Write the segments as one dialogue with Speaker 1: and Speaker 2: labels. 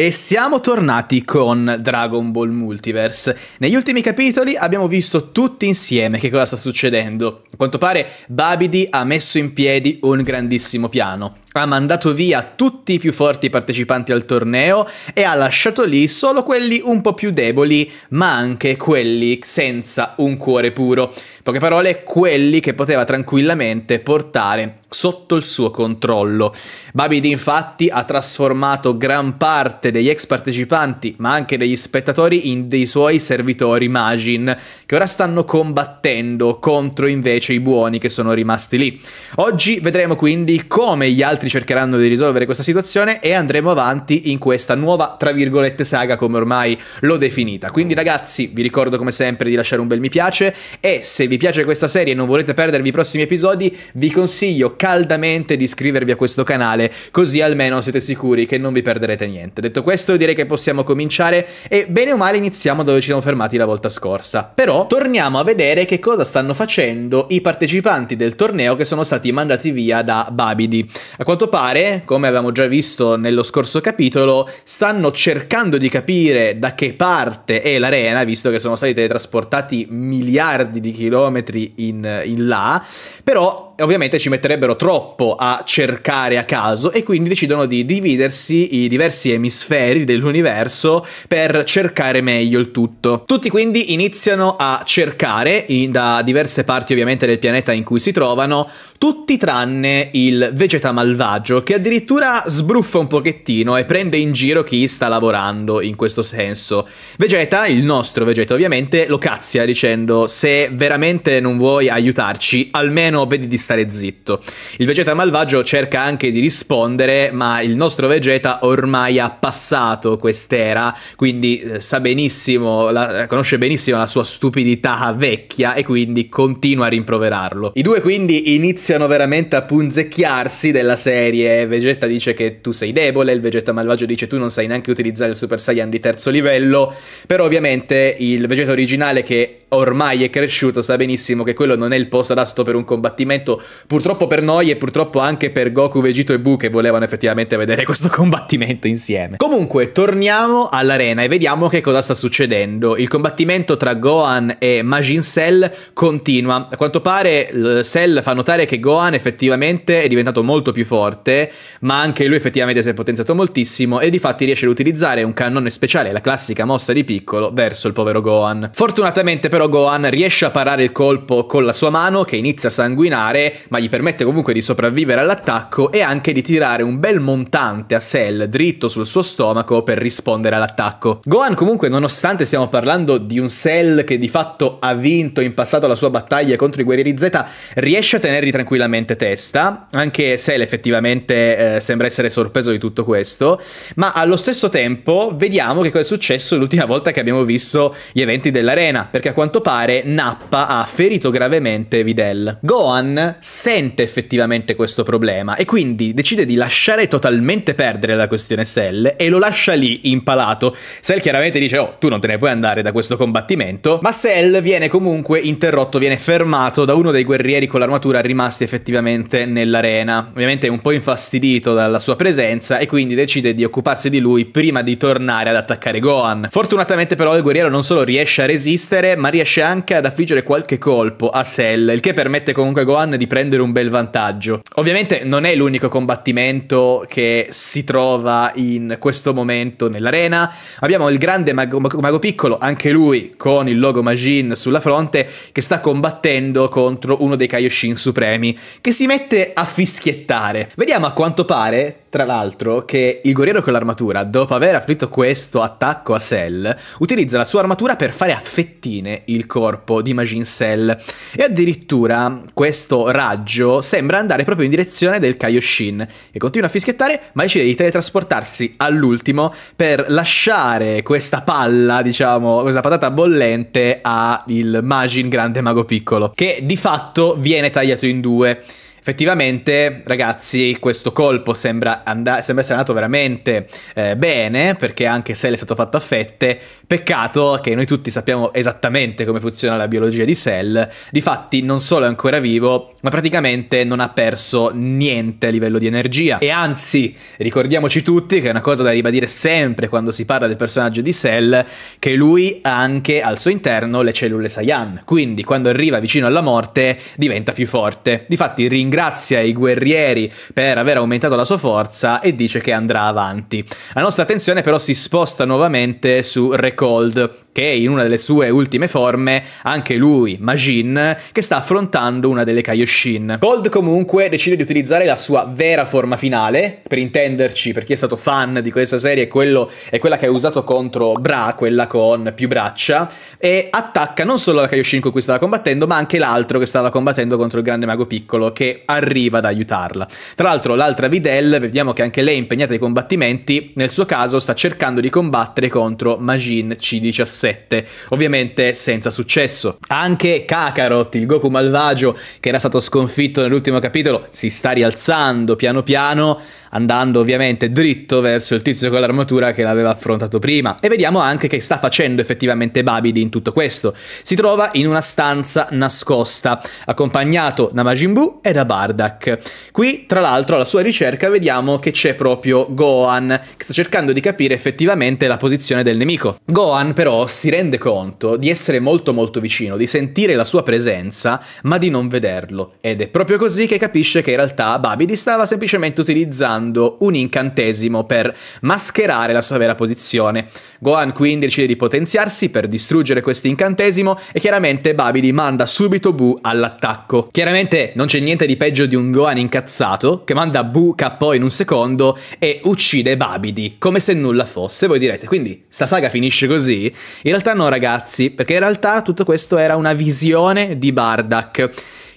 Speaker 1: E siamo tornati con Dragon Ball Multiverse. Negli ultimi capitoli abbiamo visto tutti insieme che cosa sta succedendo. A quanto pare Babidi ha messo in piedi un grandissimo piano. Ha mandato via tutti i più forti partecipanti al torneo e ha lasciato lì solo quelli un po' più deboli, ma anche quelli senza un cuore puro. Poche parole, quelli che poteva tranquillamente portare sotto il suo controllo. Babidi infatti ha trasformato gran parte degli ex partecipanti, ma anche degli spettatori, in dei suoi servitori Magin, che ora stanno combattendo contro invece invece i buoni che sono rimasti lì. Oggi vedremo quindi come gli altri cercheranno di risolvere questa situazione e andremo avanti in questa nuova, tra virgolette, saga come ormai l'ho definita. Quindi ragazzi, vi ricordo come sempre di lasciare un bel mi piace e se vi piace questa serie e non volete perdervi i prossimi episodi, vi consiglio caldamente di iscrivervi a questo canale, così almeno siete sicuri che non vi perderete niente. Detto questo, direi che possiamo cominciare e bene o male iniziamo dove ci siamo fermati la volta scorsa. Però torniamo a vedere che cosa stanno facendo i i partecipanti del torneo che sono stati mandati via da Babidi. A quanto pare, come avevamo già visto nello scorso capitolo, stanno cercando di capire da che parte è l'arena, visto che sono stati teletrasportati miliardi di chilometri in, in là, però ovviamente ci metterebbero troppo a cercare a caso e quindi decidono di dividersi i diversi emisferi dell'universo per cercare meglio il tutto. Tutti quindi iniziano a cercare in, da diverse parti ovviamente del pianeta in cui si trovano, tutti tranne il Vegeta malvagio che addirittura sbruffa un pochettino e prende in giro chi sta lavorando in questo senso. Vegeta, il nostro Vegeta ovviamente, lo cazzia dicendo se veramente non vuoi aiutarci, almeno vedi di stare zitto. Il Vegeta malvagio cerca anche di rispondere, ma il nostro Vegeta ormai ha passato quest'era, quindi eh, sa benissimo, la, conosce benissimo la sua stupidità vecchia e quindi continua a rimproverarlo. I due quindi iniziano veramente a punzecchiarsi della serie. Vegeta dice che tu sei debole, il Vegeta malvagio dice tu non sai neanche utilizzare il Super Saiyan di terzo livello, però ovviamente il Vegeta originale che ormai è cresciuto sa benissimo che quello non è il posto adatto per un combattimento Purtroppo per noi e purtroppo anche per Goku, Vegito e Buu che volevano effettivamente vedere questo combattimento insieme. Comunque, torniamo all'arena e vediamo che cosa sta succedendo. Il combattimento tra Gohan e Majin Cell continua. A quanto pare Cell fa notare che Gohan effettivamente è diventato molto più forte, ma anche lui effettivamente si è potenziato moltissimo e di fatti riesce ad utilizzare un cannone speciale, la classica mossa di piccolo, verso il povero Gohan. Fortunatamente però Gohan riesce a parare il colpo con la sua mano che inizia a sanguinare ma gli permette comunque di sopravvivere all'attacco e anche di tirare un bel montante a Cell dritto sul suo stomaco per rispondere all'attacco. Gohan comunque nonostante stiamo parlando di un Cell che di fatto ha vinto in passato la sua battaglia contro i guerrieri Z, riesce a tenergli tranquillamente testa, anche Cell effettivamente eh, sembra essere sorpreso di tutto questo, ma allo stesso tempo vediamo che cosa è successo l'ultima volta che abbiamo visto gli eventi dell'arena, perché a quanto pare Nappa ha ferito gravemente Videl. Gohan sente effettivamente questo problema e quindi decide di lasciare totalmente perdere la questione Cell e lo lascia lì impalato. Cell chiaramente dice oh tu non te ne puoi andare da questo combattimento, ma Cell viene comunque interrotto, viene fermato da uno dei guerrieri con l'armatura rimasti effettivamente nell'arena. Ovviamente è un po' infastidito dalla sua presenza e quindi decide di occuparsi di lui prima di tornare ad attaccare Gohan. Fortunatamente però il guerriero non solo riesce a resistere ma riesce anche ad affliggere qualche colpo a Sell, il che permette comunque a Gohan di prendere un bel vantaggio. Ovviamente non è l'unico combattimento che si trova in questo momento nell'arena. Abbiamo il grande mago, mago piccolo, anche lui con il logo Magin sulla fronte, che sta combattendo contro uno dei Kaioshin supremi, che si mette a fischiettare. Vediamo a quanto pare tra l'altro, che il guerriero con l'armatura, dopo aver afflitto questo attacco a Cell, utilizza la sua armatura per fare a fettine il corpo di Majin Cell. E addirittura questo raggio sembra andare proprio in direzione del Kaioshin e continua a fischiettare, ma decide di teletrasportarsi all'ultimo per lasciare questa palla, diciamo, questa patata bollente al Majin Grande Mago Piccolo, che di fatto viene tagliato in due. Effettivamente, ragazzi, questo colpo sembra, and- sembra essere andato veramente eh, bene, perché anche se è stato fatto a fette, peccato che noi tutti sappiamo esattamente come funziona la biologia di Cell. Difatti, non solo è ancora vivo, ma praticamente non ha perso niente a livello di energia. E anzi, ricordiamoci tutti che è una cosa da ribadire sempre quando si parla del personaggio di Cell, che lui ha anche al suo interno le cellule Saiyan. Quindi, quando arriva vicino alla morte, diventa più forte. Difatti, ringraziamo grazie ai guerrieri per aver aumentato la sua forza e dice che andrà avanti. La nostra attenzione però si sposta nuovamente su Recold, che in una delle sue ultime forme, anche lui, Majin, che sta affrontando una delle Kaioshin. Gold comunque decide di utilizzare la sua vera forma finale, per intenderci, per chi è stato fan di questa serie, quello è quella che ha usato contro Bra, quella con più braccia, e attacca non solo la Kaioshin con cui stava combattendo, ma anche l'altro che stava combattendo contro il grande mago piccolo, che arriva ad aiutarla. Tra l'altro l'altra Videl, vediamo che anche lei è impegnata ai combattimenti, nel suo caso sta cercando di combattere contro Majin C17 7, ovviamente senza successo. Anche Kakarot, il Goku malvagio che era stato sconfitto nell'ultimo capitolo, si sta rialzando piano piano, andando ovviamente dritto verso il tizio con l'armatura che l'aveva affrontato prima. E vediamo anche che sta facendo effettivamente Babidi in tutto questo. Si trova in una stanza nascosta, accompagnato da Majin Buu e da Bardak. Qui, tra l'altro, alla sua ricerca vediamo che c'è proprio Gohan, che sta cercando di capire effettivamente la posizione del nemico. Gohan, però, si rende conto di essere molto molto vicino, di sentire la sua presenza, ma di non vederlo. Ed è proprio così che capisce che in realtà Babidi stava semplicemente utilizzando un incantesimo per mascherare la sua vera posizione. Gohan quindi decide di potenziarsi per distruggere questo incantesimo e chiaramente Babidi manda subito Bu all'attacco. Chiaramente non c'è niente di peggio di un Gohan incazzato che manda Bu KO in un secondo e uccide Babidi come se nulla fosse. Voi direte, quindi sta saga finisce così? In realtà no ragazzi, perché in realtà tutto questo era una visione di Bardak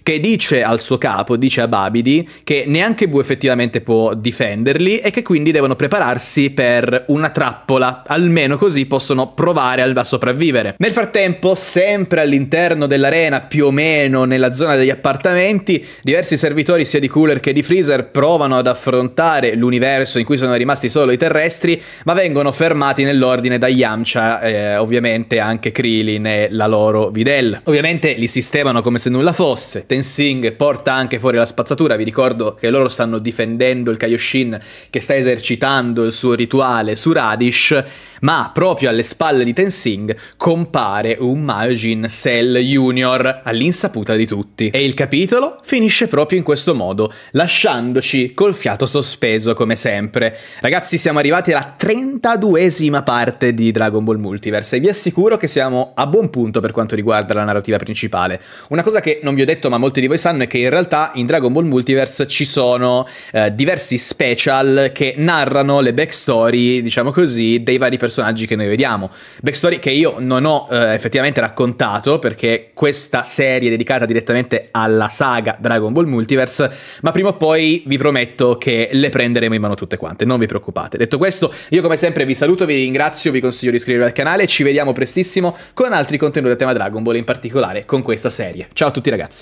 Speaker 1: che dice al suo capo, dice a Babidi, che neanche Bu effettivamente può difenderli e che quindi devono prepararsi per una trappola, almeno così possono provare a sopravvivere. Nel frattempo, sempre all'interno dell'arena, più o meno nella zona degli appartamenti, diversi servitori sia di Cooler che di Freezer provano ad affrontare l'universo in cui sono rimasti solo i terrestri, ma vengono fermati nell'ordine da Yamcha, eh, ovviamente anche Krillin e la loro Videl. Ovviamente li sistemano come se nulla fosse, Tensing porta anche fuori la spazzatura, vi ricordo che loro stanno difendendo il Kaioshin che sta esercitando il suo rituale su Radish, ma proprio alle spalle di Tensing compare un Majin Cell Junior all'insaputa di tutti. E il capitolo finisce proprio in questo modo, lasciandoci col fiato sospeso come sempre. Ragazzi siamo arrivati alla 32esima parte di Dragon Ball Multiverse e vi assicuro che siamo a buon punto per quanto riguarda la narrativa principale. Una cosa che non vi ho detto ma molti di voi sanno è che in realtà in Dragon Ball Multiverse ci sono eh, diversi special che narrano le backstory, diciamo così, dei vari personaggi che noi vediamo. Backstory che io non ho eh, effettivamente raccontato perché questa serie è dedicata direttamente alla saga Dragon Ball Multiverse, ma prima o poi vi prometto che le prenderemo in mano tutte quante, non vi preoccupate. Detto questo, io come sempre vi saluto, vi ringrazio, vi consiglio di iscrivervi al canale, ci vediamo prestissimo con altri contenuti a tema Dragon Ball, in particolare con questa serie. Ciao a tutti ragazzi!